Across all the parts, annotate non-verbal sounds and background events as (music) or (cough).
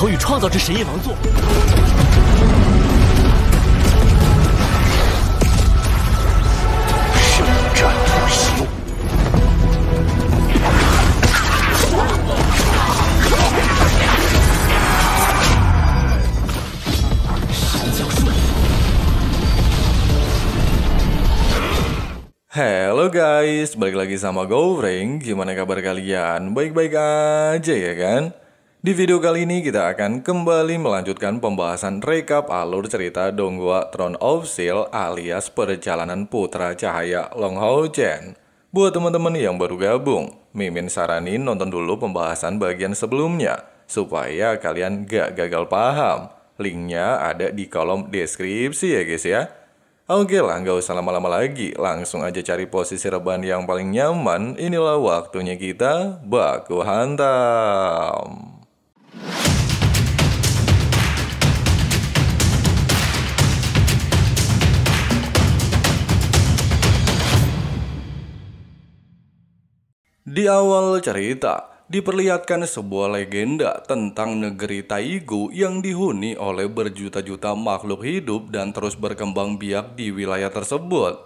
头与创造之神夜王座。圣战不休。神教术。Hello guys, balik lagi sama Govring. Gimana kabar kalian? Baik-baik aja ya kan? Di video kali ini kita akan kembali melanjutkan pembahasan rekap alur cerita Donghua Throne of Seal alias Perjalanan Putra Cahaya Long Hao Chen. Buat teman-teman yang baru gabung, Mimin saranin nonton dulu pembahasan bagian sebelumnya supaya kalian gak gagal paham. Linknya ada di kolom deskripsi ya guys ya. Oke lah, nggak usah lama-lama lagi. Langsung aja cari posisi reban yang paling nyaman. Inilah waktunya kita baku hantam. Di awal cerita, diperlihatkan sebuah legenda tentang negeri Taigu yang dihuni oleh berjuta-juta makhluk hidup dan terus berkembang biak di wilayah tersebut.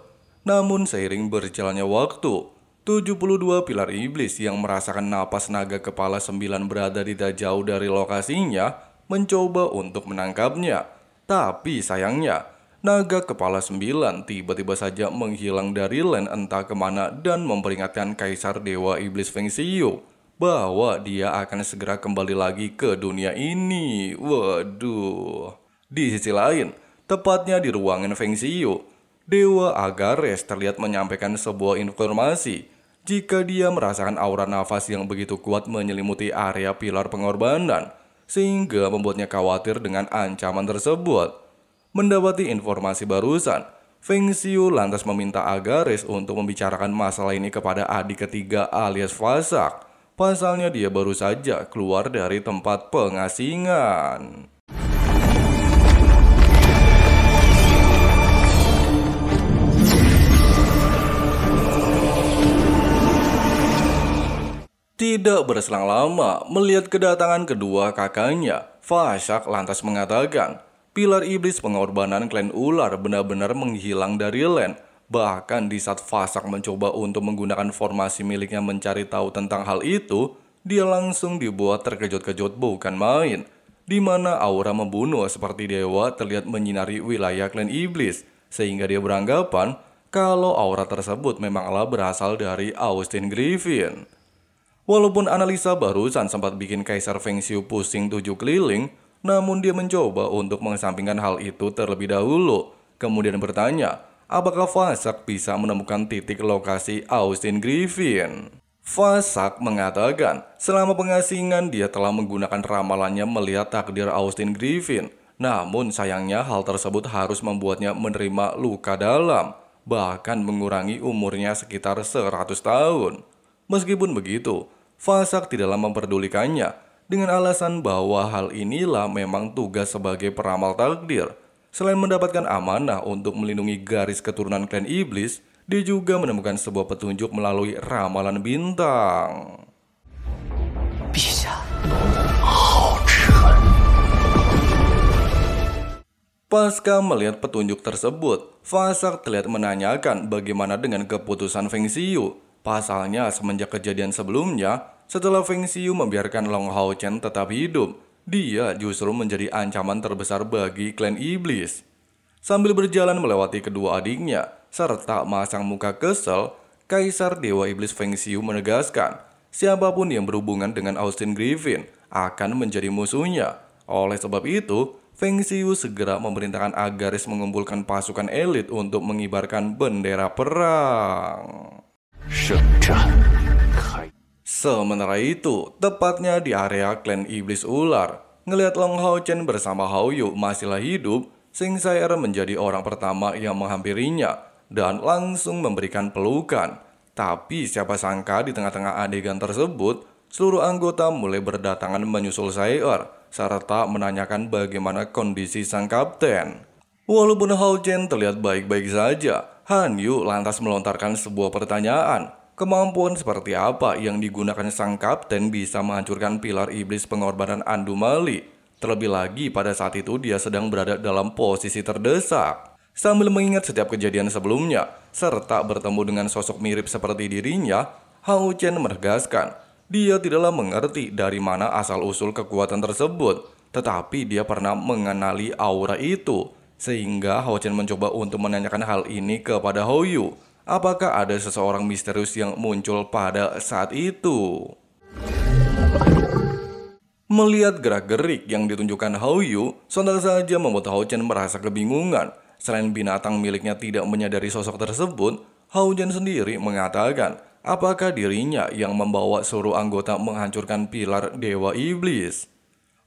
Namun seiring berjalannya waktu, 72 pilar iblis yang merasakan napas naga kepala sembilan berada tidak jauh dari lokasinya mencoba untuk menangkapnya. Tapi sayangnya, Naga Kepala Sembilan tiba-tiba saja menghilang dari land entah kemana dan memperingatkan Kaisar Dewa Iblis Feng Xiu bahwa dia akan segera kembali lagi ke dunia ini. Waduh. Di sisi lain, tepatnya di ruangan Feng Xiu, Dewa Agares terlihat menyampaikan sebuah informasi jika dia merasakan aura nafas yang begitu kuat menyelimuti area pilar pengorbanan, sehingga membuatnya khawatir dengan ancaman tersebut. Mendapati informasi barusan, Feng Xiu lantas meminta agaris untuk membicarakan masalah ini kepada adik ketiga alias Fasak. Pasalnya dia baru saja keluar dari tempat pengasingan. Tidak berselang lama, melihat kedatangan kedua kakaknya, Fasak lantas mengatakan Pilar iblis pengorbanan klan ular benar-benar menghilang dari land. Bahkan di saat Fasak mencoba untuk menggunakan formasi miliknya mencari tahu tentang hal itu, dia langsung dibuat terkejut-kejut bukan main. Di mana aura membunuh seperti dewa terlihat menyinari wilayah klan iblis, sehingga dia beranggapan kalau aura tersebut memanglah berasal dari Austin Griffin. Walaupun analisa barusan sempat bikin Kaisar Feng Xiu pusing tujuh keliling, namun dia mencoba untuk mengesampingkan hal itu terlebih dahulu, kemudian bertanya, apakah Fasak bisa menemukan titik lokasi Austin Griffin? Fasak mengatakan, selama pengasingan dia telah menggunakan ramalannya melihat takdir Austin Griffin. Namun sayangnya hal tersebut harus membuatnya menerima luka dalam, bahkan mengurangi umurnya sekitar 100 tahun. Meskipun begitu, Fasak tidaklah memperdulikannya dengan alasan bahwa hal inilah memang tugas sebagai peramal takdir. Selain mendapatkan amanah untuk melindungi garis keturunan klan iblis, dia juga menemukan sebuah petunjuk melalui ramalan bintang. Bisa. Pasca melihat petunjuk tersebut, Fasak terlihat menanyakan bagaimana dengan keputusan Feng Xiu. Pasalnya, semenjak kejadian sebelumnya, setelah Feng Xiu membiarkan Long Hao Chen tetap hidup, dia justru menjadi ancaman terbesar bagi klan iblis. Sambil berjalan melewati kedua adiknya, serta masang muka kesel, Kaisar Dewa Iblis Feng Xiu menegaskan, siapapun yang berhubungan dengan Austin Griffin akan menjadi musuhnya. Oleh sebab itu, Feng Xiu segera memerintahkan Agaris mengumpulkan pasukan elit untuk mengibarkan bendera perang. Sementara itu, tepatnya di area klan iblis ular, ngelihat Long Hao Chen bersama Hao Yu masihlah hidup, Sing Sair menjadi orang pertama yang menghampirinya dan langsung memberikan pelukan. Tapi siapa sangka di tengah-tengah adegan tersebut, seluruh anggota mulai berdatangan menyusul Sair serta menanyakan bagaimana kondisi sang kapten. Walaupun Hao Chen terlihat baik-baik saja, Han Yu lantas melontarkan sebuah pertanyaan Kemampuan seperti apa yang digunakan sang kapten bisa menghancurkan pilar iblis pengorbanan Andumali? Terlebih lagi pada saat itu dia sedang berada dalam posisi terdesak. Sambil mengingat setiap kejadian sebelumnya, serta bertemu dengan sosok mirip seperti dirinya, Hao Chen menegaskan, dia tidaklah mengerti dari mana asal-usul kekuatan tersebut, tetapi dia pernah mengenali aura itu. Sehingga Hao Chen mencoba untuk menanyakan hal ini kepada Hou Yu. Apakah ada seseorang misterius yang muncul pada saat itu? Melihat gerak-gerik yang ditunjukkan Yu, sontak saja membuat Hao Chen merasa kebingungan. Selain binatang miliknya tidak menyadari sosok tersebut, Hao Chen sendiri mengatakan apakah dirinya yang membawa seluruh anggota menghancurkan pilar Dewa Iblis.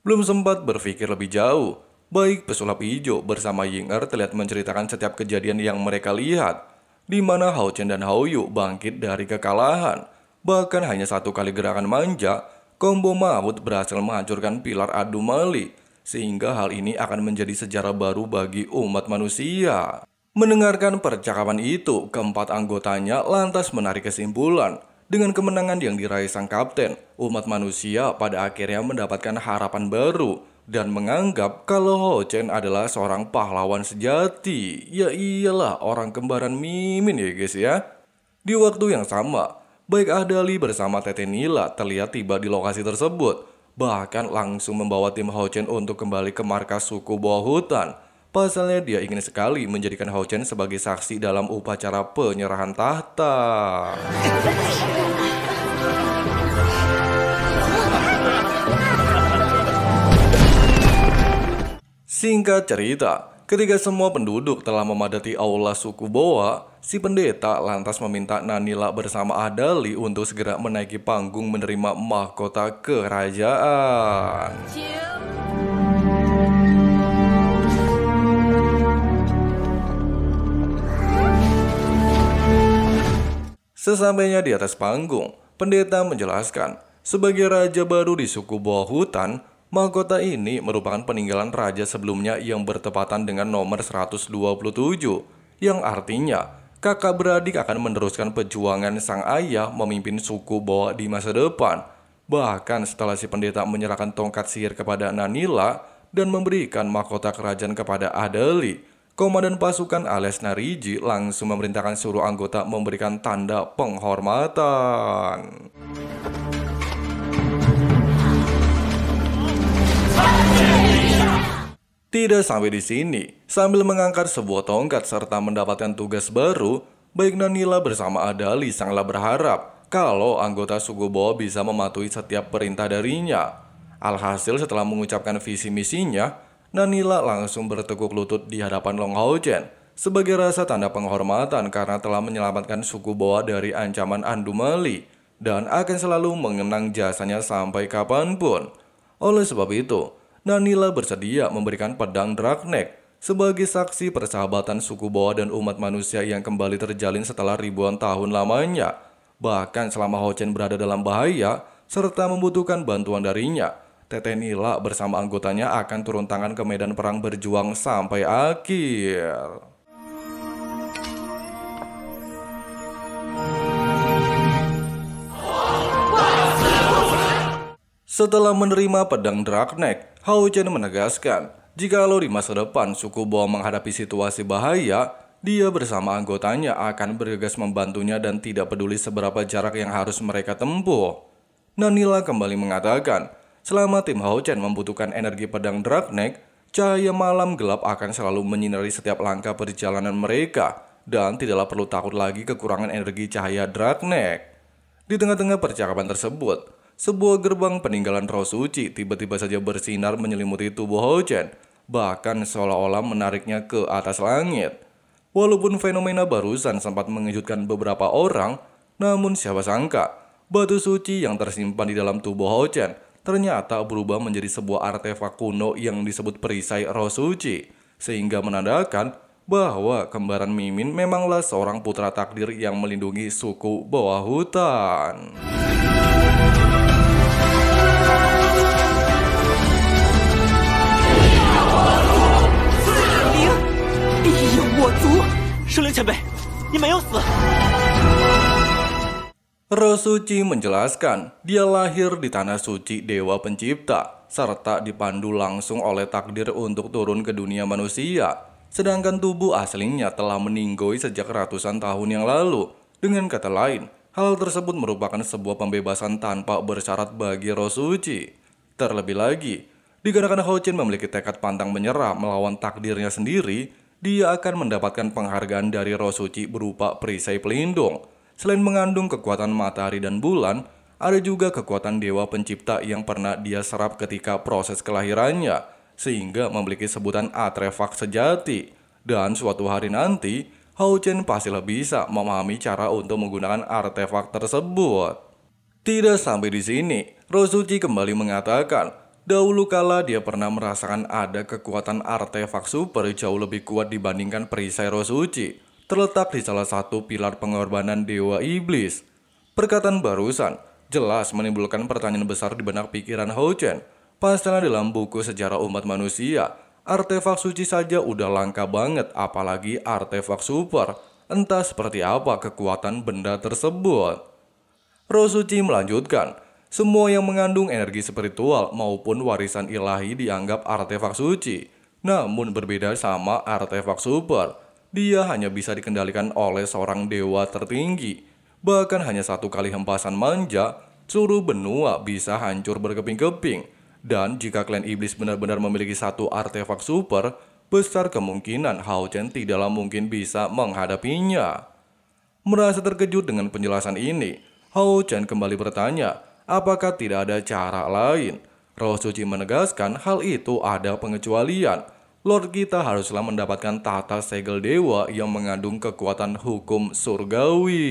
Belum sempat berpikir lebih jauh, baik pesulap hijau bersama Ying Er terlihat menceritakan setiap kejadian yang mereka lihat di mana Hao Chen dan Hao Yu bangkit dari kekalahan. Bahkan hanya satu kali gerakan manja, combo maut berhasil menghancurkan pilar adu Mali, sehingga hal ini akan menjadi sejarah baru bagi umat manusia. Mendengarkan percakapan itu, keempat anggotanya lantas menarik kesimpulan. Dengan kemenangan yang diraih sang kapten, umat manusia pada akhirnya mendapatkan harapan baru dan menganggap kalau Ho Chen adalah seorang pahlawan sejati. Ya iyalah orang kembaran Mimin ya guys ya. Di waktu yang sama, baik Adali bersama Tete Nila terlihat tiba di lokasi tersebut. Bahkan langsung membawa tim Ho Chen untuk kembali ke markas suku bawah hutan. Pasalnya dia ingin sekali menjadikan Ho Chen sebagai saksi dalam upacara penyerahan tahta. (laughs) Singkat cerita, ketika semua penduduk telah memadati aula suku Boa, si pendeta lantas meminta Nanila bersama Adali untuk segera menaiki panggung menerima mahkota kerajaan. Sesampainya di atas panggung, pendeta menjelaskan, sebagai raja baru di suku Boa Hutan, Mahkota ini merupakan peninggalan raja sebelumnya yang bertepatan dengan nomor 127, yang artinya kakak beradik akan meneruskan perjuangan sang ayah memimpin suku Boa di masa depan. Bahkan setelah si pendeta menyerahkan tongkat sihir kepada Nanila dan memberikan mahkota kerajaan kepada Adeli, Komandan pasukan alias Nariji langsung memerintahkan seluruh anggota memberikan tanda penghormatan. Tidak sampai di sini, sambil mengangkat sebuah tongkat serta mendapatkan tugas baru, baik Nanila bersama Adali sangatlah berharap kalau anggota suku Bo bisa mematuhi setiap perintah darinya. Alhasil setelah mengucapkan visi misinya, Nanila langsung bertekuk lutut di hadapan Long Hao Chen sebagai rasa tanda penghormatan karena telah menyelamatkan suku Boa dari ancaman Andumali dan akan selalu mengenang jasanya sampai kapanpun. Oleh sebab itu, Nanila bersedia memberikan pedang Draknek sebagai saksi persahabatan suku bawah dan umat manusia yang kembali terjalin setelah ribuan tahun lamanya. Bahkan selama Hochen berada dalam bahaya serta membutuhkan bantuan darinya, Teteh Nila bersama anggotanya akan turun tangan ke medan perang berjuang sampai akhir. Setelah menerima pedang Draknek, Hao Chen menegaskan, lo di masa depan suku Bo menghadapi situasi bahaya, dia bersama anggotanya akan bergegas membantunya dan tidak peduli seberapa jarak yang harus mereka tempuh. Nanila kembali mengatakan, selama tim Hao Chen membutuhkan energi pedang Draknek, cahaya malam gelap akan selalu menyinari setiap langkah perjalanan mereka dan tidaklah perlu takut lagi kekurangan energi cahaya Draknek. Di tengah-tengah percakapan tersebut, sebuah gerbang peninggalan roh suci tiba-tiba saja bersinar menyelimuti tubuh Chen, bahkan seolah-olah menariknya ke atas langit. Walaupun fenomena barusan sempat mengejutkan beberapa orang, namun siapa sangka, batu suci yang tersimpan di dalam tubuh Chen ternyata berubah menjadi sebuah artefak kuno yang disebut perisai roh suci, sehingga menandakan bahwa kembaran Mimin memanglah seorang putra takdir yang melindungi suku bawah hutan. 树林前辈，你没有死。Rosuci menjelaskan, dia lahir di tanah suci Dewa Pencipta, serta dipandu langsung oleh takdir untuk turun ke dunia manusia. Sedangkan tubuh aslinya telah meninggoy sejak ratusan tahun yang lalu. Dengan kata lain, hal tersebut merupakan sebuah pembebasan tanpa bersyarat bagi Rosuci. Terlebih lagi, dikarenakan Ho Chin memiliki tekad pantang menyerah melawan takdirnya sendiri, dia akan mendapatkan penghargaan dari roh suci berupa perisai pelindung. Selain mengandung kekuatan matahari dan bulan, ada juga kekuatan dewa pencipta yang pernah dia serap ketika proses kelahirannya, sehingga memiliki sebutan Atrefak sejati. Dan suatu hari nanti, Hao Chen pastilah bisa memahami cara untuk menggunakan artefak tersebut. Tidak sampai di sini, Rosuji kembali mengatakan Dahulu kala dia pernah merasakan ada kekuatan artefak super jauh lebih kuat dibandingkan perisai suci, terletak di salah satu pilar pengorbanan Dewa Iblis. Perkataan barusan jelas menimbulkan pertanyaan besar di benak pikiran Hou Chen. Pasalnya dalam buku sejarah umat manusia, artefak suci saja udah langka banget apalagi artefak super. Entah seperti apa kekuatan benda tersebut. suci melanjutkan, semua yang mengandung energi spiritual maupun warisan ilahi dianggap artefak suci. Namun berbeda sama artefak super, dia hanya bisa dikendalikan oleh seorang dewa tertinggi. Bahkan hanya satu kali hempasan manja, seluruh benua bisa hancur berkeping-keping. Dan jika klan iblis benar-benar memiliki satu artefak super, besar kemungkinan Hao Chen tidaklah mungkin bisa menghadapinya. Merasa terkejut dengan penjelasan ini, Hao Chen kembali bertanya, Apakah tidak ada cara lain? Roh Suci menegaskan hal itu ada pengecualian. Lord kita haruslah mendapatkan tata segel dewa yang mengandung kekuatan hukum surgawi.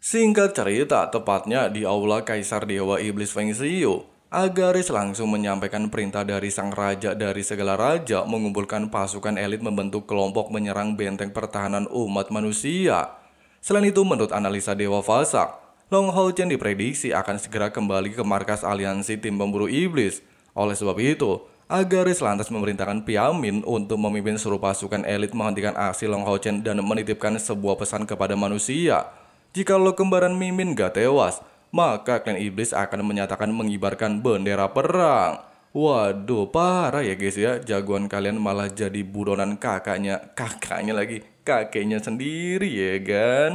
Singkat cerita, tepatnya di aula Kaisar Dewa Iblis Feng Xiu, Agaris langsung menyampaikan perintah dari sang raja dari segala raja mengumpulkan pasukan elit membentuk kelompok menyerang benteng pertahanan umat manusia. Selain itu, menurut analisa Dewa Falsak, Long Hao Chen diprediksi akan segera kembali ke markas aliansi tim pemburu iblis. Oleh sebab itu, Agaris lantas memerintahkan Piamin untuk memimpin seluruh pasukan elit menghentikan aksi Long Hao Chen dan menitipkan sebuah pesan kepada manusia. Jika lo kembaran Mimin gak tewas, maka klan iblis akan menyatakan mengibarkan bendera perang. Waduh, parah ya guys ya. Jagoan kalian malah jadi buronan kakaknya, kakaknya lagi kakeknya sendiri ya kan.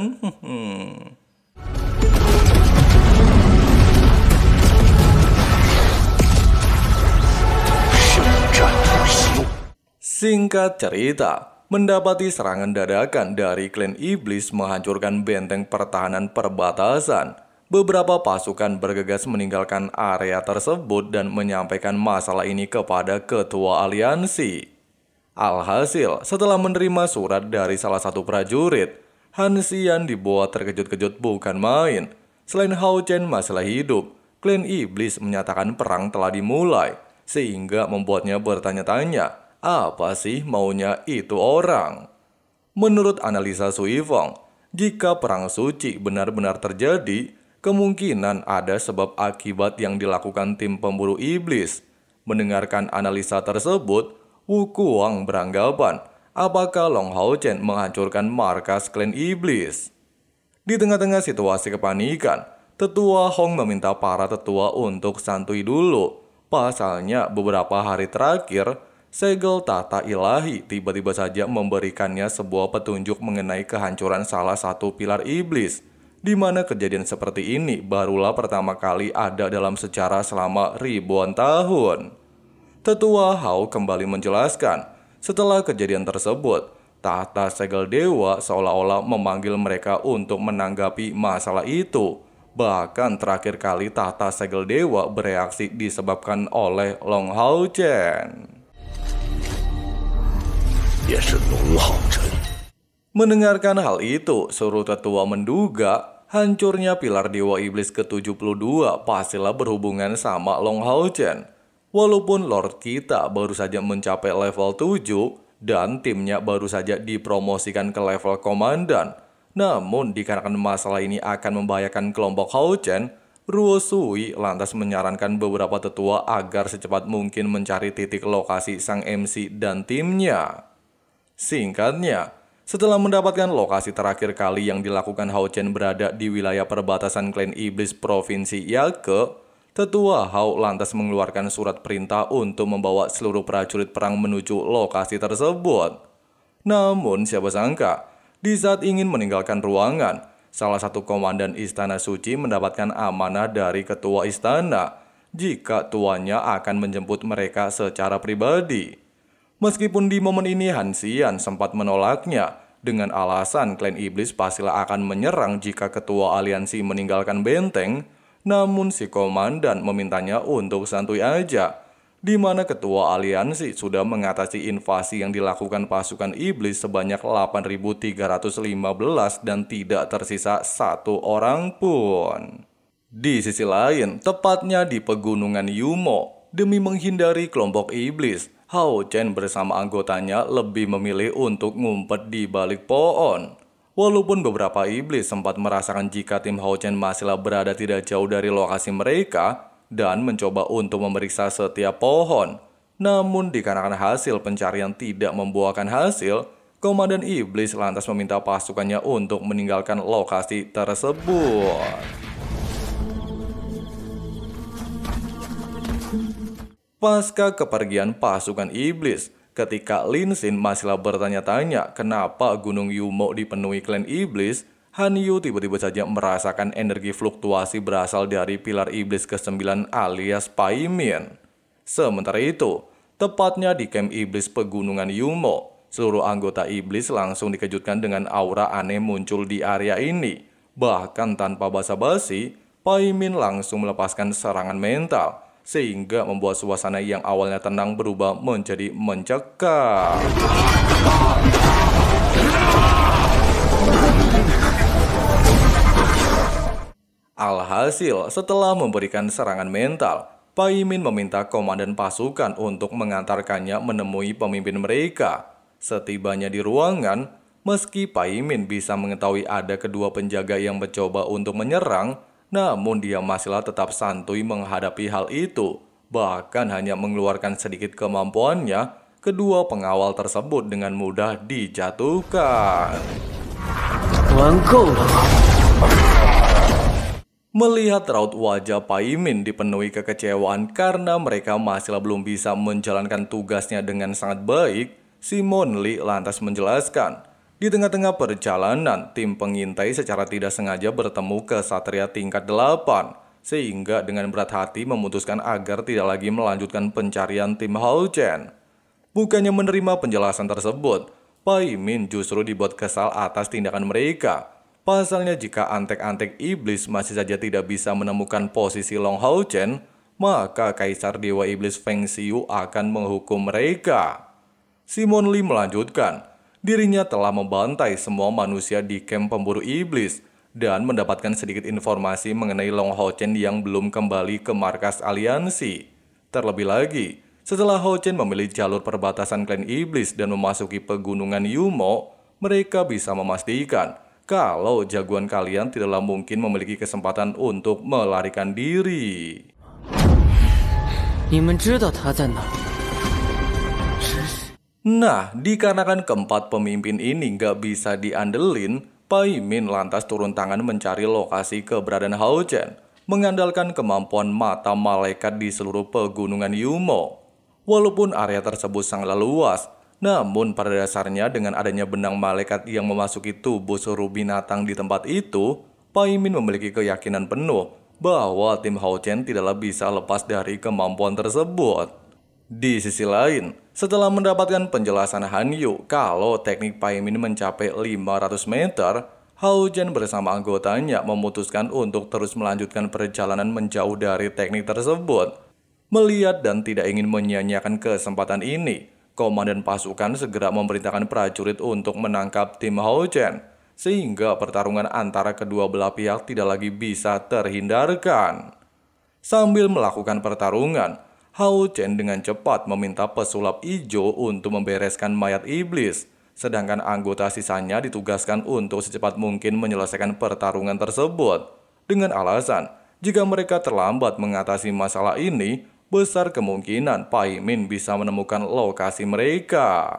Singkat cerita, mendapati serangan dadakan dari klan iblis menghancurkan benteng pertahanan perbatasan. Beberapa pasukan bergegas meninggalkan area tersebut dan menyampaikan masalah ini kepada ketua aliansi. Alhasil, setelah menerima surat dari salah satu prajurit, Han Xian dibuat terkejut-kejut bukan main. Selain Hao Chen masalah hidup, klan iblis menyatakan perang telah dimulai, sehingga membuatnya bertanya-tanya, apa sih maunya itu orang? Menurut analisa Sui Fong, jika perang suci benar-benar terjadi, kemungkinan ada sebab akibat yang dilakukan tim pemburu iblis. Mendengarkan analisa tersebut, Wu Kuang beranggapan apakah Long Hao Chen menghancurkan markas klan iblis. Di tengah-tengah situasi kepanikan, tetua Hong meminta para tetua untuk santui dulu. Pasalnya beberapa hari terakhir, segel tata ilahi tiba-tiba saja memberikannya sebuah petunjuk mengenai kehancuran salah satu pilar iblis di mana kejadian seperti ini barulah pertama kali ada dalam sejarah selama ribuan tahun. Tetua Hao kembali menjelaskan, setelah kejadian tersebut, tahta segel dewa seolah-olah memanggil mereka untuk menanggapi masalah itu. Bahkan terakhir kali tahta segel dewa bereaksi disebabkan oleh Long Hao Chen. Mendengarkan hal itu, suruh tetua menduga hancurnya pilar dewa iblis ke-72 pastilah berhubungan sama Long Hao Chen. Walaupun Lord kita baru saja mencapai level 7 dan timnya baru saja dipromosikan ke level komandan, namun dikarenakan masalah ini akan membahayakan kelompok Hao Chen, Ruo Sui lantas menyarankan beberapa tetua agar secepat mungkin mencari titik lokasi sang MC dan timnya. Singkatnya, setelah mendapatkan lokasi terakhir kali yang dilakukan Hao Chen berada di wilayah perbatasan klan iblis Provinsi Yake, Tetua Hao lantas mengeluarkan surat perintah untuk membawa seluruh prajurit perang menuju lokasi tersebut. Namun siapa sangka, di saat ingin meninggalkan ruangan, salah satu komandan istana suci mendapatkan amanah dari ketua istana jika tuannya akan menjemput mereka secara pribadi. Meskipun di momen ini Hansian sempat menolaknya dengan alasan klan iblis pastilah akan menyerang jika ketua aliansi meninggalkan benteng, namun si komandan memintanya untuk santuy aja, di mana ketua aliansi sudah mengatasi invasi yang dilakukan pasukan iblis sebanyak 8.315 dan tidak tersisa satu orang pun. Di sisi lain, tepatnya di pegunungan Yumo, demi menghindari kelompok iblis, Hao Chen bersama anggotanya lebih memilih untuk ngumpet di balik pohon. Walaupun beberapa iblis sempat merasakan jika tim Hao Chen masihlah berada tidak jauh dari lokasi mereka dan mencoba untuk memeriksa setiap pohon. Namun dikarenakan hasil pencarian tidak membuahkan hasil, Komandan Iblis lantas meminta pasukannya untuk meninggalkan lokasi tersebut. Pasca kepergian pasukan Iblis, Ketika Lin Xin masihlah bertanya-tanya kenapa Gunung Yumo dipenuhi klan iblis, Han Yu tiba-tiba saja merasakan energi fluktuasi berasal dari pilar iblis ke-9 alias Min. Sementara itu, tepatnya di kamp iblis pegunungan Yumo, seluruh anggota iblis langsung dikejutkan dengan aura aneh muncul di area ini. Bahkan tanpa basa-basi, Pai Min langsung melepaskan serangan mental – sehingga membuat suasana yang awalnya tenang berubah menjadi mencekam. Alhasil, setelah memberikan serangan mental, Paimin meminta komandan pasukan untuk mengantarkannya menemui pemimpin mereka. Setibanya di ruangan, meski Paimin bisa mengetahui ada kedua penjaga yang mencoba untuk menyerang, namun dia masihlah tetap santuy menghadapi hal itu, bahkan hanya mengeluarkan sedikit kemampuannya, kedua pengawal tersebut dengan mudah dijatuhkan. Melihat raut wajah Paimin dipenuhi kekecewaan karena mereka masih belum bisa menjalankan tugasnya dengan sangat baik, Simon Lee lantas menjelaskan di tengah-tengah perjalanan, tim pengintai secara tidak sengaja bertemu ke satria tingkat 8, sehingga dengan berat hati memutuskan agar tidak lagi melanjutkan pencarian tim Hao Chen. Bukannya menerima penjelasan tersebut, Pai Min justru dibuat kesal atas tindakan mereka. Pasalnya jika antek-antek iblis masih saja tidak bisa menemukan posisi Long Hao Chen, maka Kaisar Dewa Iblis Feng Xiu akan menghukum mereka. Simon Lee melanjutkan, dirinya telah membantai semua manusia di kamp pemburu iblis dan mendapatkan sedikit informasi mengenai Long Ho Chen yang belum kembali ke markas aliansi. Terlebih lagi, setelah Ho Chen memilih jalur perbatasan klan iblis dan memasuki pegunungan Yumo, mereka bisa memastikan kalau jagoan kalian tidaklah mungkin memiliki kesempatan untuk melarikan diri. Nah, dikarenakan keempat pemimpin ini nggak bisa diandelin, Pai Min lantas turun tangan mencari lokasi keberadaan Hao Chen, mengandalkan kemampuan mata malaikat di seluruh pegunungan Yumo. Walaupun area tersebut sangat luas, namun pada dasarnya dengan adanya benang malaikat yang memasuki tubuh seru binatang di tempat itu, Pai Min memiliki keyakinan penuh bahwa tim Hao Chen tidaklah bisa lepas dari kemampuan tersebut. Di sisi lain, setelah mendapatkan penjelasan Hanyu kalau teknik Paimin mencapai 500 meter, Hao Jen bersama anggotanya memutuskan untuk terus melanjutkan perjalanan menjauh dari teknik tersebut. Melihat dan tidak ingin menyia-nyiakan kesempatan ini, komandan pasukan segera memerintahkan prajurit untuk menangkap tim Hao Jen, sehingga pertarungan antara kedua belah pihak tidak lagi bisa terhindarkan. Sambil melakukan pertarungan, Hao Chen dengan cepat meminta pesulap ijo untuk membereskan mayat iblis, sedangkan anggota sisanya ditugaskan untuk secepat mungkin menyelesaikan pertarungan tersebut. Dengan alasan, jika mereka terlambat mengatasi masalah ini, besar kemungkinan Pai Min bisa menemukan lokasi mereka.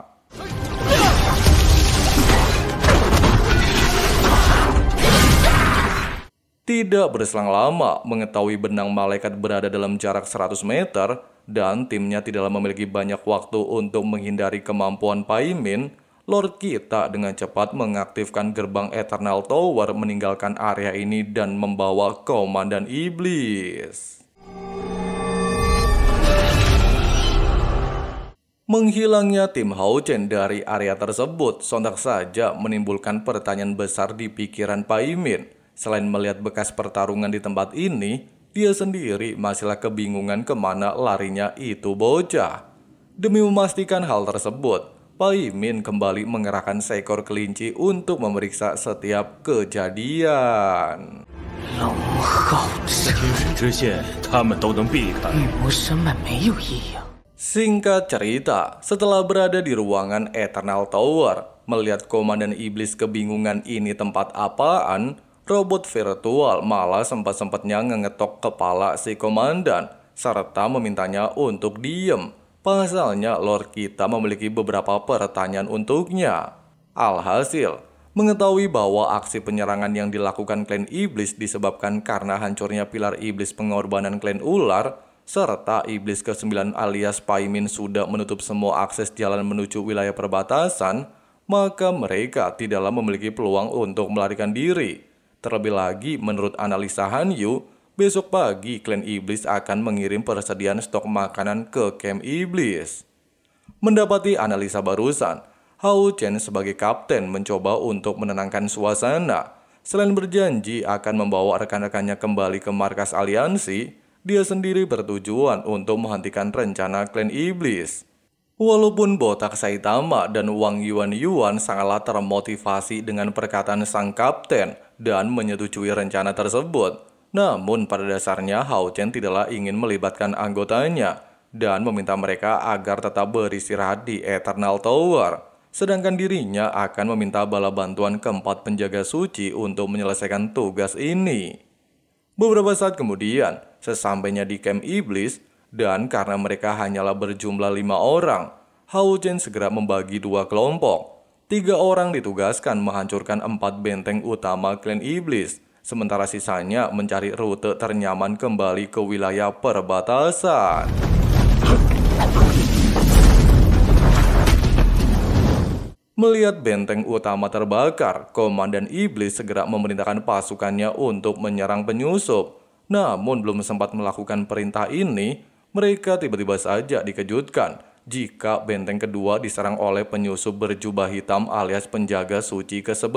Tidak berselang lama, mengetahui benang malaikat berada dalam jarak 100 meter dan timnya tidak memiliki banyak waktu untuk menghindari kemampuan Paimin, Lord kita dengan cepat mengaktifkan gerbang Eternal Tower meninggalkan area ini dan membawa Komandan Iblis. Menghilangnya tim Hao Chen dari area tersebut sontak saja menimbulkan pertanyaan besar di pikiran Paimin. Selain melihat bekas pertarungan di tempat ini, dia sendiri masihlah kebingungan kemana larinya itu bocah. Demi memastikan hal tersebut, Pak Imin kembali mengerahkan seekor kelinci untuk memeriksa setiap kejadian. Singkat cerita, setelah berada di ruangan Eternal Tower, melihat Komandan Iblis kebingungan ini tempat apaan, robot virtual malah sempat-sempatnya ngetok kepala si komandan, serta memintanya untuk diem. Pasalnya Lord kita memiliki beberapa pertanyaan untuknya. Alhasil, mengetahui bahwa aksi penyerangan yang dilakukan klan iblis disebabkan karena hancurnya pilar iblis pengorbanan klan ular, serta iblis ke-9 alias Paimin sudah menutup semua akses jalan menuju wilayah perbatasan, maka mereka tidaklah memiliki peluang untuk melarikan diri. Terlebih lagi, menurut analisa Hanyu, besok pagi klan iblis akan mengirim persediaan stok makanan ke camp iblis. Mendapati analisa barusan, Hao Chen sebagai kapten mencoba untuk menenangkan suasana. Selain berjanji akan membawa rekan-rekannya kembali ke markas aliansi, dia sendiri bertujuan untuk menghentikan rencana klan iblis. Walaupun botak Saitama dan Wang Yuan Yuan sangatlah termotivasi dengan perkataan sang kapten, dan menyetujui rencana tersebut. Namun pada dasarnya Hao Chen tidaklah ingin melibatkan anggotanya dan meminta mereka agar tetap beristirahat di Eternal Tower. Sedangkan dirinya akan meminta bala bantuan keempat penjaga suci untuk menyelesaikan tugas ini. Beberapa saat kemudian, sesampainya di camp iblis, dan karena mereka hanyalah berjumlah lima orang, Hao Chen segera membagi dua kelompok. Tiga orang ditugaskan menghancurkan empat benteng utama klan iblis, sementara sisanya mencari rute ternyaman kembali ke wilayah perbatasan. Melihat benteng utama terbakar, Komandan Iblis segera memerintahkan pasukannya untuk menyerang penyusup. Namun belum sempat melakukan perintah ini, mereka tiba-tiba saja dikejutkan jika benteng kedua diserang oleh penyusup berjubah hitam alias penjaga suci ke-11.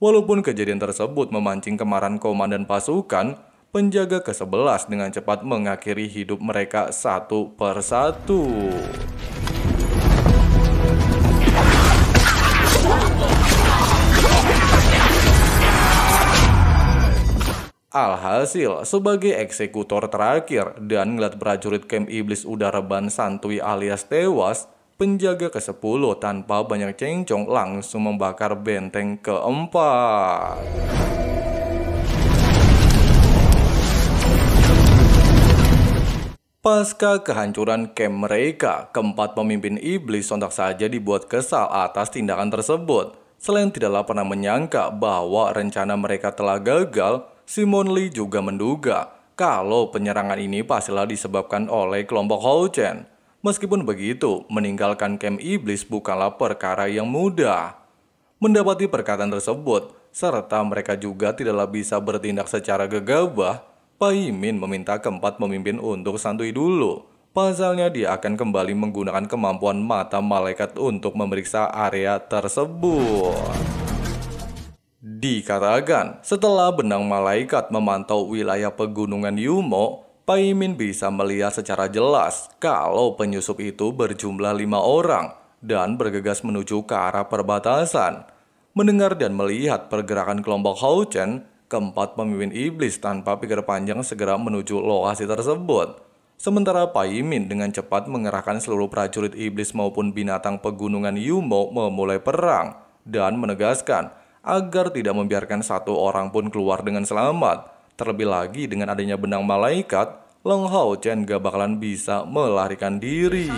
Walaupun kejadian tersebut memancing kemarahan komandan pasukan, penjaga ke-11 dengan cepat mengakhiri hidup mereka satu per persatu. Alhasil, sebagai eksekutor terakhir dan ngeliat prajurit camp iblis Udara reban santui alias tewas, penjaga ke-10 tanpa banyak cengcong langsung membakar benteng keempat. Pasca kehancuran camp mereka, keempat pemimpin iblis sontak saja dibuat kesal atas tindakan tersebut. Selain tidaklah pernah menyangka bahwa rencana mereka telah gagal, Simon Lee juga menduga kalau penyerangan ini pastilah disebabkan oleh kelompok Houchen. Meskipun begitu, meninggalkan kem iblis bukanlah perkara yang mudah. Mendapati perkataan tersebut, serta mereka juga tidaklah bisa bertindak secara gegabah, Imin meminta keempat pemimpin untuk santuy dulu. Pasalnya dia akan kembali menggunakan kemampuan mata malaikat untuk memeriksa area tersebut. Dikatakan, setelah benang malaikat memantau wilayah pegunungan Yumo, Paimin bisa melihat secara jelas kalau penyusup itu berjumlah lima orang dan bergegas menuju ke arah perbatasan. Mendengar dan melihat pergerakan kelompok Chen, keempat pemimpin iblis tanpa pikir panjang segera menuju lokasi tersebut. Sementara Paimin dengan cepat mengerahkan seluruh prajurit iblis maupun binatang pegunungan Yumo memulai perang dan menegaskan agar tidak membiarkan satu orang pun keluar dengan selamat. Terlebih lagi dengan adanya benang malaikat, Long Hao Chen gak bakalan bisa melarikan diri.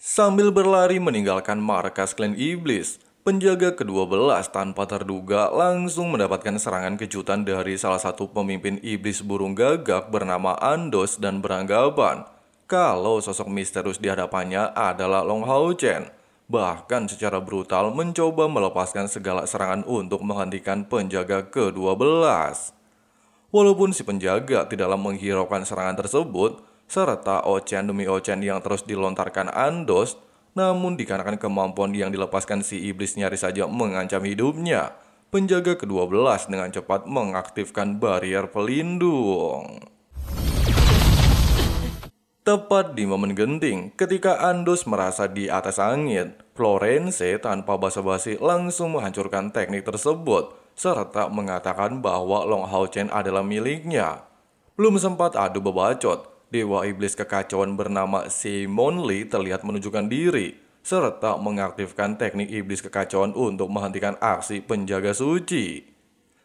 Sambil berlari meninggalkan markas klan iblis, Penjaga ke-12 tanpa terduga langsung mendapatkan serangan kejutan dari salah satu pemimpin iblis burung gagak bernama Andos dan beranggapan kalau sosok misterius di hadapannya adalah Long Hao Chen. Bahkan secara brutal mencoba melepaskan segala serangan untuk menghentikan penjaga ke-12. Walaupun si penjaga tidak tidaklah menghiraukan serangan tersebut, serta ochen demi ochen yang terus dilontarkan Andos, namun dikarenakan kemampuan yang dilepaskan si iblis nyaris saja mengancam hidupnya, penjaga ke-12 dengan cepat mengaktifkan barier pelindung. Tepat di momen genting, ketika Andos merasa di atas angin, Florence tanpa basa-basi langsung menghancurkan teknik tersebut, serta mengatakan bahwa Long Hao Chen adalah miliknya. Belum sempat adu bebacot, Dewa Iblis kekacauan bernama Simon Lee terlihat menunjukkan diri, serta mengaktifkan teknik Iblis kekacauan untuk menghentikan aksi penjaga suci.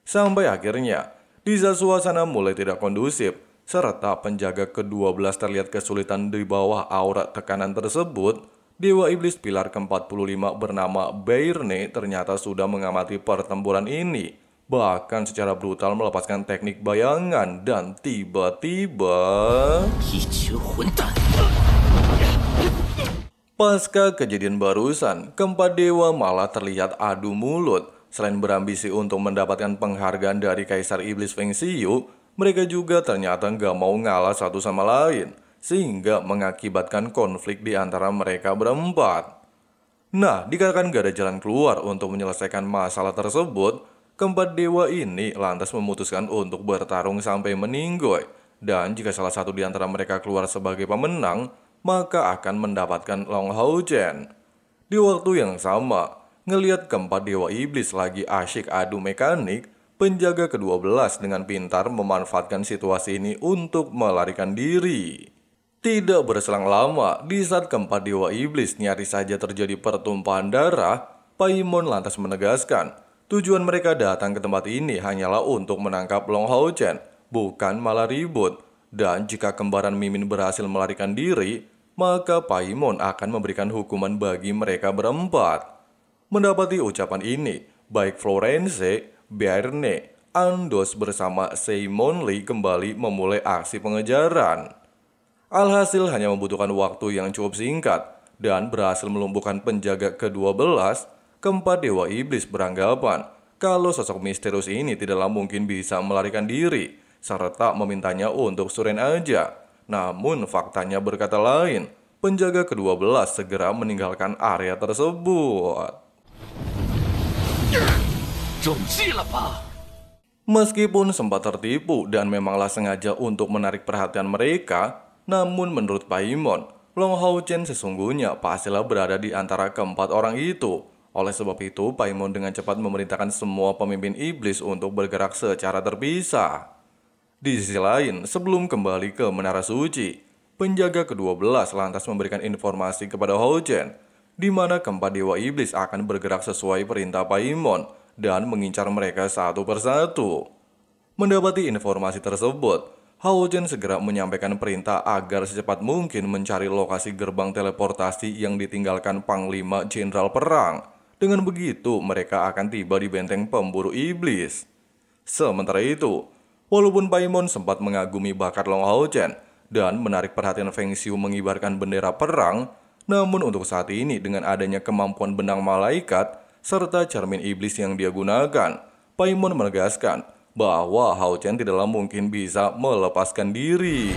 Sampai akhirnya, di saat suasana mulai tidak kondusif, serta penjaga ke-12 terlihat kesulitan di bawah aura tekanan tersebut, Dewa Iblis Pilar ke-45 bernama Bairne ternyata sudah mengamati pertempuran ini bahkan secara brutal melepaskan teknik bayangan dan tiba-tiba... Pasca kejadian barusan, keempat dewa malah terlihat adu mulut. Selain berambisi untuk mendapatkan penghargaan dari Kaisar Iblis Feng Xiu, mereka juga ternyata nggak mau ngalah satu sama lain, sehingga mengakibatkan konflik di antara mereka berempat. Nah, dikarenakan gak ada jalan keluar untuk menyelesaikan masalah tersebut, Keempat dewa ini lantas memutuskan untuk bertarung sampai meninggoy, dan jika salah satu di antara mereka keluar sebagai pemenang, maka akan mendapatkan Long Hao Chen. Di waktu yang sama, ngeliat keempat dewa iblis lagi asyik adu mekanik, penjaga ke-12 dengan pintar memanfaatkan situasi ini untuk melarikan diri. Tidak berselang lama, di saat keempat dewa iblis nyaris saja terjadi pertumpahan darah, Paimon lantas menegaskan Tujuan mereka datang ke tempat ini hanyalah untuk menangkap Long Hao Chen, bukan malah ribut. Dan jika kembaran Mimin berhasil melarikan diri, maka Paimon akan memberikan hukuman bagi mereka berempat. Mendapati ucapan ini, baik Florence, Bierne, Andos bersama Simon Lee kembali memulai aksi pengejaran. Alhasil hanya membutuhkan waktu yang cukup singkat dan berhasil melumpuhkan penjaga ke-12 Keempat dewa iblis beranggapan kalau sosok misterius ini tidaklah mungkin bisa melarikan diri, serta memintanya untuk suren aja. Namun faktanya berkata lain, penjaga ke-12 segera meninggalkan area tersebut. Meskipun sempat tertipu dan memanglah sengaja untuk menarik perhatian mereka, namun menurut Paimon, Long Hao Chen sesungguhnya pastilah berada di antara keempat orang itu. Oleh sebab itu, Paimon dengan cepat memerintahkan semua pemimpin iblis untuk bergerak secara terpisah. Di sisi lain, sebelum kembali ke Menara Suci, penjaga ke-12 lantas memberikan informasi kepada Houchen, di mana keempat dewa iblis akan bergerak sesuai perintah Paimon dan mengincar mereka satu persatu. Mendapati informasi tersebut, Chen segera menyampaikan perintah agar secepat mungkin mencari lokasi gerbang teleportasi yang ditinggalkan Panglima Jenderal Perang. Dengan begitu, mereka akan tiba di benteng pemburu iblis. Sementara itu, walaupun Paimon sempat mengagumi bakat Long Hao Chen dan menarik perhatian Feng Xiu mengibarkan bendera perang, namun untuk saat ini dengan adanya kemampuan benang malaikat serta cermin iblis yang dia gunakan, Paimon menegaskan bahwa Hao Chen tidaklah mungkin bisa melepaskan diri.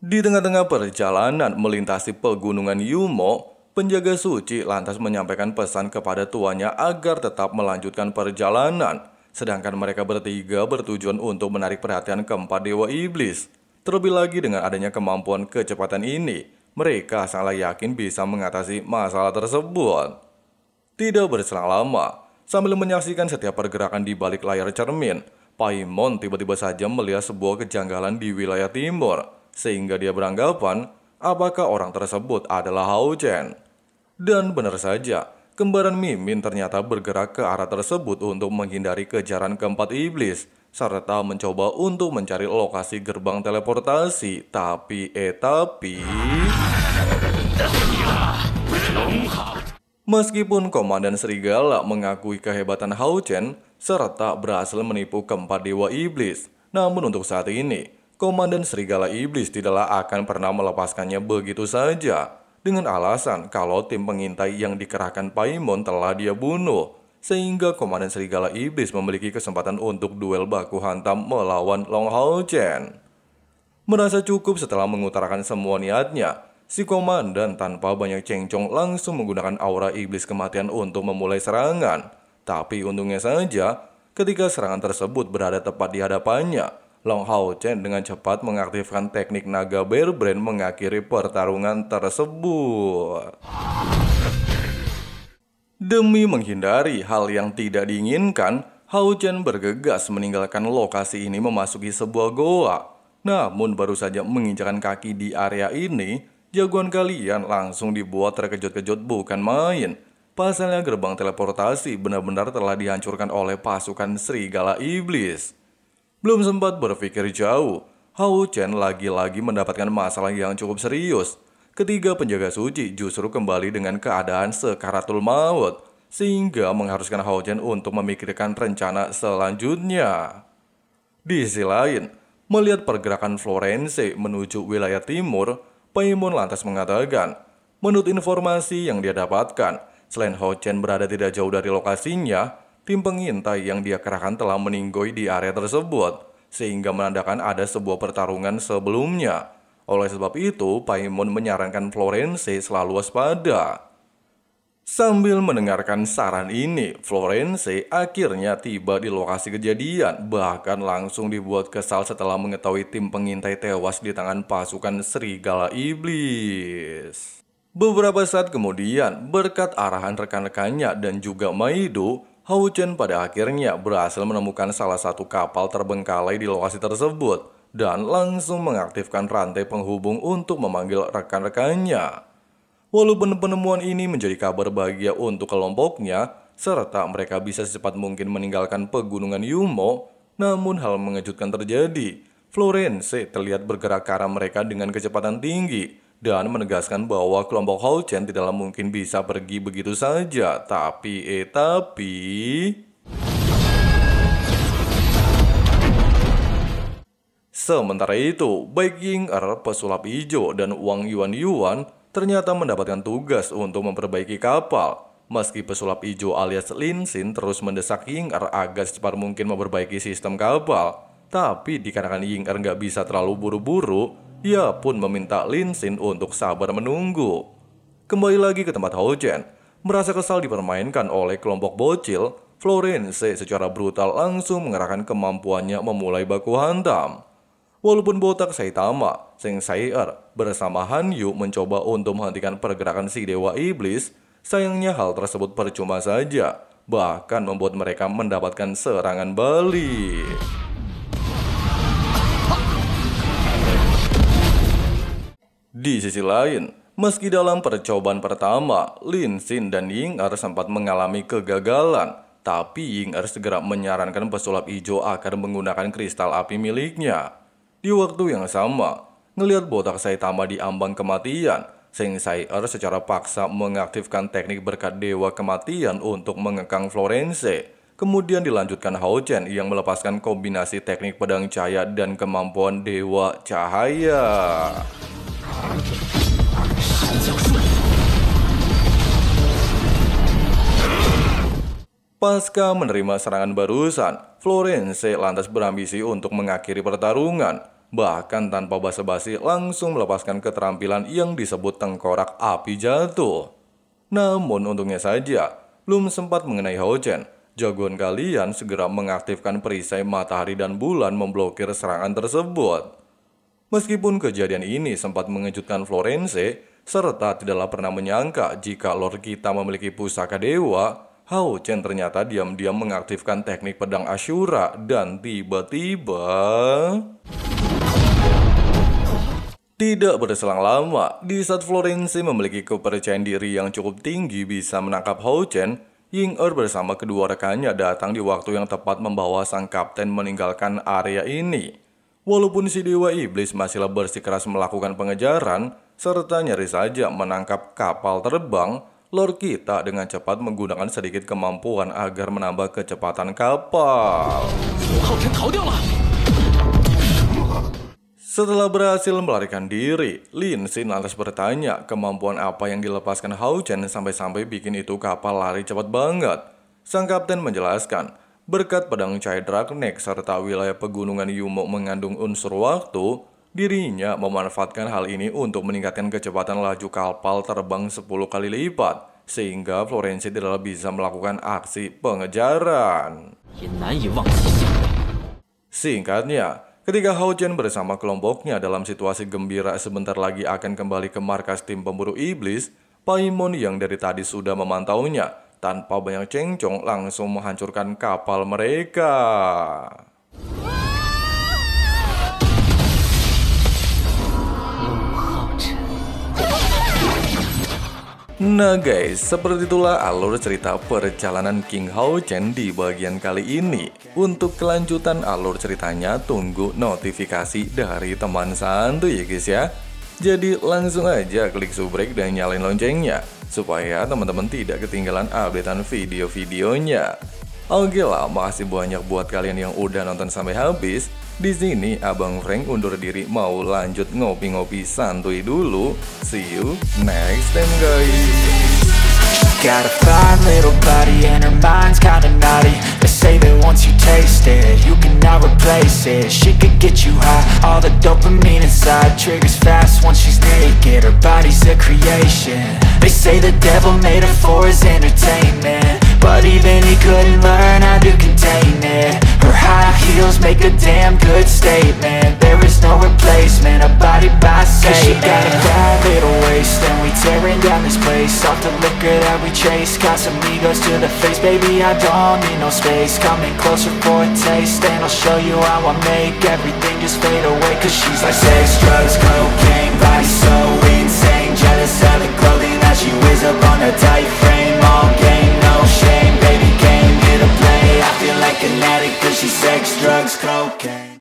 Di tengah-tengah perjalanan melintasi pegunungan Yumo, penjaga suci lantas menyampaikan pesan kepada tuannya agar tetap melanjutkan perjalanan. Sedangkan mereka bertiga bertujuan untuk menarik perhatian keempat dewa iblis. Terlebih lagi dengan adanya kemampuan kecepatan ini, mereka salah yakin bisa mengatasi masalah tersebut. Tidak berselang lama, sambil menyaksikan setiap pergerakan di balik layar cermin, Paimon tiba-tiba saja melihat sebuah kejanggalan di wilayah timur, sehingga dia beranggapan apakah orang tersebut adalah Hao Chen. Dan benar saja, kembaran Mimin ternyata bergerak ke arah tersebut untuk menghindari kejaran keempat iblis, serta mencoba untuk mencari lokasi gerbang teleportasi. Tapi eh tapi... Meskipun Komandan Serigala mengakui kehebatan Hao Chen, serta berhasil menipu keempat dewa iblis. Namun untuk saat ini, Komandan Serigala Iblis tidaklah akan pernah melepaskannya begitu saja dengan alasan kalau tim pengintai yang dikerahkan Paimon telah dia bunuh sehingga Komandan Serigala Iblis memiliki kesempatan untuk duel baku hantam melawan Long Hao Chen. Merasa cukup setelah mengutarakan semua niatnya, si komandan tanpa banyak cengcong langsung menggunakan aura iblis kematian untuk memulai serangan. Tapi untungnya saja, ketika serangan tersebut berada tepat di hadapannya, Long Hao Chen dengan cepat mengaktifkan teknik naga Bear Brand mengakhiri pertarungan tersebut. Demi menghindari hal yang tidak diinginkan, Hao Chen bergegas meninggalkan lokasi ini memasuki sebuah goa. Namun baru saja menginjakan kaki di area ini, jagoan kalian langsung dibuat terkejut-kejut bukan main. Pasalnya gerbang teleportasi benar-benar telah dihancurkan oleh pasukan serigala iblis. Belum sempat berpikir jauh, Hao Chen lagi-lagi mendapatkan masalah yang cukup serius. Ketiga penjaga suci justru kembali dengan keadaan sekaratul maut, sehingga mengharuskan Hao Chen untuk memikirkan rencana selanjutnya. Di sisi lain, melihat pergerakan Florence menuju wilayah timur, Paimon lantas mengatakan, menurut informasi yang dia dapatkan, Selain Ho Chen berada tidak jauh dari lokasinya, tim pengintai yang dia kerahkan telah meninggoi di area tersebut, sehingga menandakan ada sebuah pertarungan sebelumnya. Oleh sebab itu, Paimon menyarankan Florence selalu waspada. Sambil mendengarkan saran ini, Florence akhirnya tiba di lokasi kejadian, bahkan langsung dibuat kesal setelah mengetahui tim pengintai tewas di tangan pasukan serigala iblis. Beberapa saat kemudian, berkat arahan rekan-rekannya dan juga Maido, Hao Chen pada akhirnya berhasil menemukan salah satu kapal terbengkalai di lokasi tersebut dan langsung mengaktifkan rantai penghubung untuk memanggil rekan-rekannya. Walaupun penemuan ini menjadi kabar bahagia untuk kelompoknya, serta mereka bisa secepat mungkin meninggalkan pegunungan Yumo, namun hal mengejutkan terjadi. Florence terlihat bergerak ke arah mereka dengan kecepatan tinggi, dan menegaskan bahwa kelompok Houchen tidaklah mungkin bisa pergi begitu saja. Tapi, eh tapi... Sementara itu, baik Ying Er, pesulap hijau, dan Wang Yuan Yuan ternyata mendapatkan tugas untuk memperbaiki kapal. Meski pesulap hijau alias Lin Xin terus mendesak Ying Er agar secepat mungkin memperbaiki sistem kapal, tapi dikarenakan Ying Er nggak bisa terlalu buru-buru, ia pun meminta Lin Xin untuk sabar menunggu. Kembali lagi ke tempat Hojen, merasa kesal dipermainkan oleh kelompok bocil, Florence secara brutal langsung mengerahkan kemampuannya memulai baku hantam. Walaupun botak Saitama, Seng Sayer bersama Han Yu mencoba untuk menghentikan pergerakan si Dewa Iblis, sayangnya hal tersebut percuma saja, bahkan membuat mereka mendapatkan serangan balik. Di sisi lain, meski dalam percobaan pertama, Lin Xin dan Ying Er sempat mengalami kegagalan, tapi Ying Er segera menyarankan pesulap hijau agar menggunakan kristal api miliknya. Di waktu yang sama, ngelihat botak Saitama di ambang kematian, Sing Sai Er secara paksa mengaktifkan teknik berkat Dewa Kematian untuk mengekang Florence. Kemudian dilanjutkan Hao Chen yang melepaskan kombinasi teknik pedang cahaya dan kemampuan Dewa Cahaya. Pasca menerima serangan barusan, Florence lantas berambisi untuk mengakhiri pertarungan. Bahkan tanpa basa-basi langsung melepaskan keterampilan yang disebut tengkorak api jatuh. Namun untungnya saja, belum sempat mengenai Hochen. Jagoan kalian segera mengaktifkan perisai matahari dan bulan memblokir serangan tersebut. Meskipun kejadian ini sempat mengejutkan Florence, serta tidaklah pernah menyangka jika Lord kita memiliki pusaka dewa, Hao Chen ternyata diam-diam mengaktifkan teknik pedang Ashura dan tiba-tiba... Tidak berselang lama, di saat Florence memiliki kepercayaan diri yang cukup tinggi bisa menangkap Hao Chen, Ying Er bersama kedua rekannya datang di waktu yang tepat membawa sang kapten meninggalkan area ini. Walaupun si Dewa Iblis masihlah bersikeras melakukan pengejaran, serta nyaris saja menangkap kapal terbang, Lord kita dengan cepat menggunakan sedikit kemampuan agar menambah kecepatan kapal. Setelah berhasil melarikan diri, Lin Xin lantas bertanya kemampuan apa yang dilepaskan Hao Chen sampai-sampai bikin itu kapal lari cepat banget. Sang kapten menjelaskan, Berkat pedang cahaya Draknek serta wilayah pegunungan Yumo mengandung unsur waktu, dirinya memanfaatkan hal ini untuk meningkatkan kecepatan laju kapal terbang 10 kali lipat, sehingga Florensi tidak bisa melakukan aksi pengejaran. Singkatnya, Ketika Hao Chen bersama kelompoknya dalam situasi gembira sebentar lagi akan kembali ke markas tim pemburu iblis, Paimon yang dari tadi sudah memantaunya tanpa banyak cengcong langsung menghancurkan kapal mereka. Nah guys, seperti itulah alur cerita perjalanan King Hao Chen di bagian kali ini. Untuk kelanjutan alur ceritanya, tunggu notifikasi dari teman santuy ya guys ya. Jadi langsung aja klik subrek dan nyalain loncengnya supaya teman-teman tidak ketinggalan updatean video-videonya. Oke lah, makasih banyak buat kalian yang udah nonton sampai habis. Di sini Abang Frank undur diri mau lanjut ngopi-ngopi santuy dulu. See you next time guys. say that once you taste it, you can cannot replace it She could get you high, all the dopamine inside Triggers fast once she's naked, her body's a creation They say the devil made her for his entertainment But even he couldn't learn how to contain it Her high heels make a damn good statement There is no replacement, a body by Satan Cause she got a bad little waist And we tearing down this place Off the liquor that we chase Got some egos to the face Baby, I don't need no space Coming closer for a taste And I'll show you how I make everything just fade away Cause she's like sex, drugs, cocaine, vice, so she weighs up on a tight frame All game, no shame Baby came here to play I feel like an addict Cause she's sex, drugs, cocaine